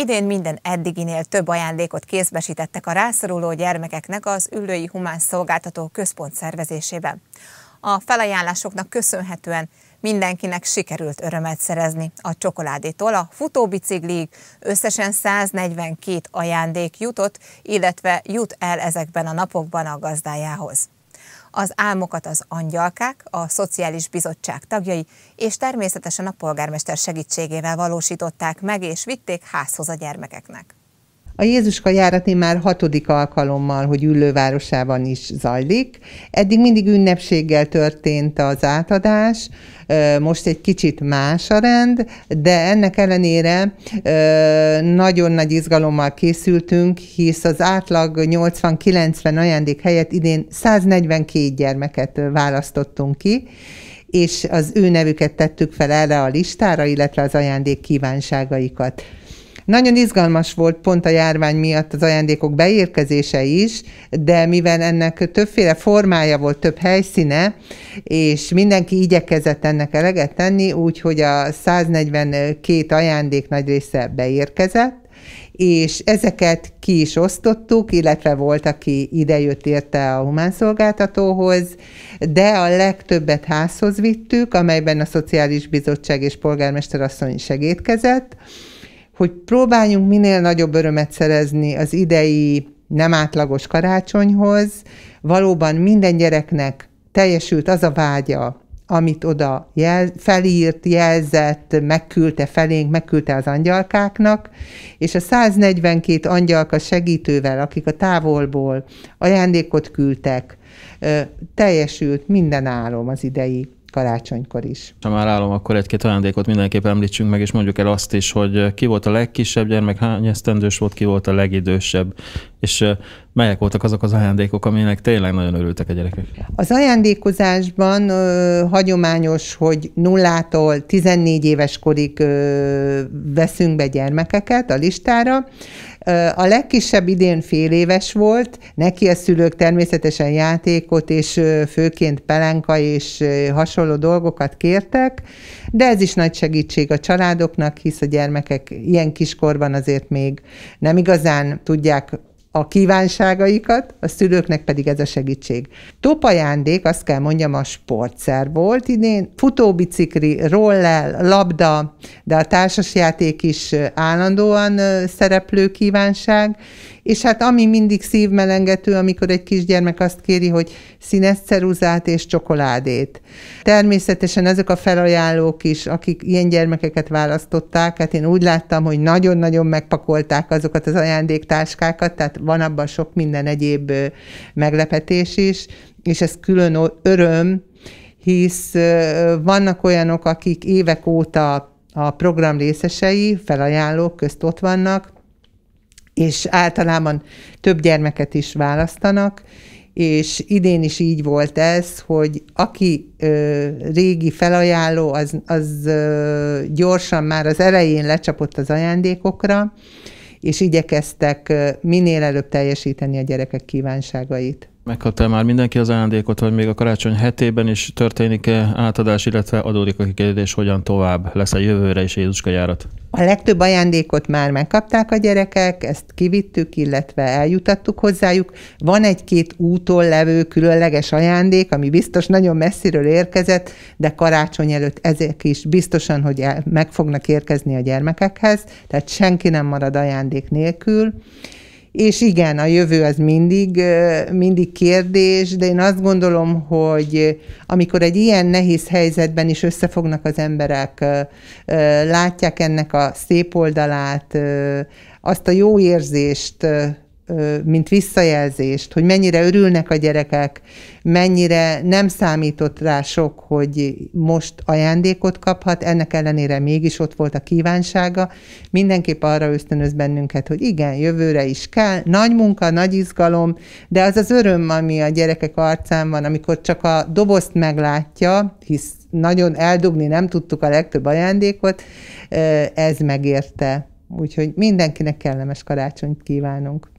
Idén minden eddiginél több ajándékot kézbesítettek a rászoruló gyermekeknek az Üllői Humán Szolgáltató Központ szervezésében. A felajánlásoknak köszönhetően mindenkinek sikerült örömet szerezni. A csokoládétól a futóbiciklig összesen 142 ajándék jutott, illetve jut el ezekben a napokban a gazdájához az álmokat az angyalkák, a Szociális Bizottság tagjai, és természetesen a polgármester segítségével valósították meg és vitték házhoz a gyermekeknek. A Jézuska járatni már hatodik alkalommal, hogy ülővárosában is zajlik. Eddig mindig ünnepséggel történt az átadás, most egy kicsit más a rend, de ennek ellenére nagyon nagy izgalommal készültünk, hisz az átlag 80-90 ajándék helyett idén 142 gyermeket választottunk ki, és az ő nevüket tettük fel erre a listára, illetve az ajándék kívánságaikat. Nagyon izgalmas volt pont a járvány miatt az ajándékok beérkezése is, de mivel ennek többféle formája volt, több helyszíne, és mindenki igyekezett ennek eleget tenni, úgyhogy a 142 ajándék nagy része beérkezett, és ezeket ki is osztottuk, illetve volt, aki idejött érte a humánszolgáltatóhoz, de a legtöbbet házhoz vittük, amelyben a Szociális Bizottság és Polgármester asszony segédkezett, hogy próbáljunk minél nagyobb örömet szerezni az idei nem átlagos karácsonyhoz. Valóban minden gyereknek teljesült az a vágya, amit oda jel, felírt, jelzett, megküldte felénk, megküldte az angyalkáknak, és a 142 angyalka segítővel, akik a távolból ajándékot küldtek, teljesült minden álom az idei karácsonykor is. Ha már állom, akkor egy-két ajándékot mindenképp említsünk meg, és mondjuk el azt is, hogy ki volt a legkisebb gyermek, hány esztendős volt, ki volt a legidősebb. És melyek voltak azok az ajándékok, aminek tényleg nagyon örültek a gyerekek? Az ajándékozásban ö, hagyományos, hogy nullától 14 éves korig ö, veszünk be gyermekeket a listára. A legkisebb idén fél éves volt, neki a szülők természetesen játékot és főként pelenka és hasonló dolgokat kértek, de ez is nagy segítség a családoknak, hisz a gyermekek ilyen kiskorban azért még nem igazán tudják a kívánságaikat, a szülőknek pedig ez a segítség. Top ajándék, azt kell mondjam, a sportszer volt idén, futóbicikli, roller, labda, de a társasjáték is állandóan szereplő kívánság, és hát ami mindig szívmelengető, amikor egy kisgyermek azt kéri, hogy színes ceruzát és csokoládét. Természetesen ezek a felajánlók is, akik ilyen gyermekeket választották, hát én úgy láttam, hogy nagyon-nagyon megpakolták azokat az ajándéktáskákat, tehát van abban sok minden egyéb meglepetés is, és ez külön öröm, hisz vannak olyanok, akik évek óta a program részesei, felajánlók közt ott vannak, és általában több gyermeket is választanak, és idén is így volt ez, hogy aki ö, régi felajánló, az, az ö, gyorsan már az elején lecsapott az ajándékokra, és igyekeztek minél előbb teljesíteni a gyerekek kívánságait. Megkapta már mindenki az ajándékot, hogy még a karácsony hetében is történik-e átadás, illetve adódik a kérdés, hogyan tovább lesz a jövőre is Jézuska járat? A legtöbb ajándékot már megkapták a gyerekek, ezt kivittük, illetve eljutattuk hozzájuk. Van egy-két úton levő különleges ajándék, ami biztos nagyon messziről érkezett, de karácsony előtt ezek is biztosan, hogy el, meg fognak érkezni a gyermekekhez, tehát senki nem marad ajándék nélkül. És igen, a jövő az mindig, mindig kérdés, de én azt gondolom, hogy amikor egy ilyen nehéz helyzetben is összefognak az emberek, látják ennek a szép oldalát, azt a jó érzést mint visszajelzést, hogy mennyire örülnek a gyerekek, mennyire nem számított rá sok, hogy most ajándékot kaphat, ennek ellenére mégis ott volt a kívánsága. Mindenképp arra ösztönöz bennünket, hogy igen, jövőre is kell, nagy munka, nagy izgalom, de az az öröm, ami a gyerekek arcán van, amikor csak a dobozt meglátja, hisz nagyon eldugni nem tudtuk a legtöbb ajándékot, ez megérte. Úgyhogy mindenkinek kellemes karácsonyt kívánunk.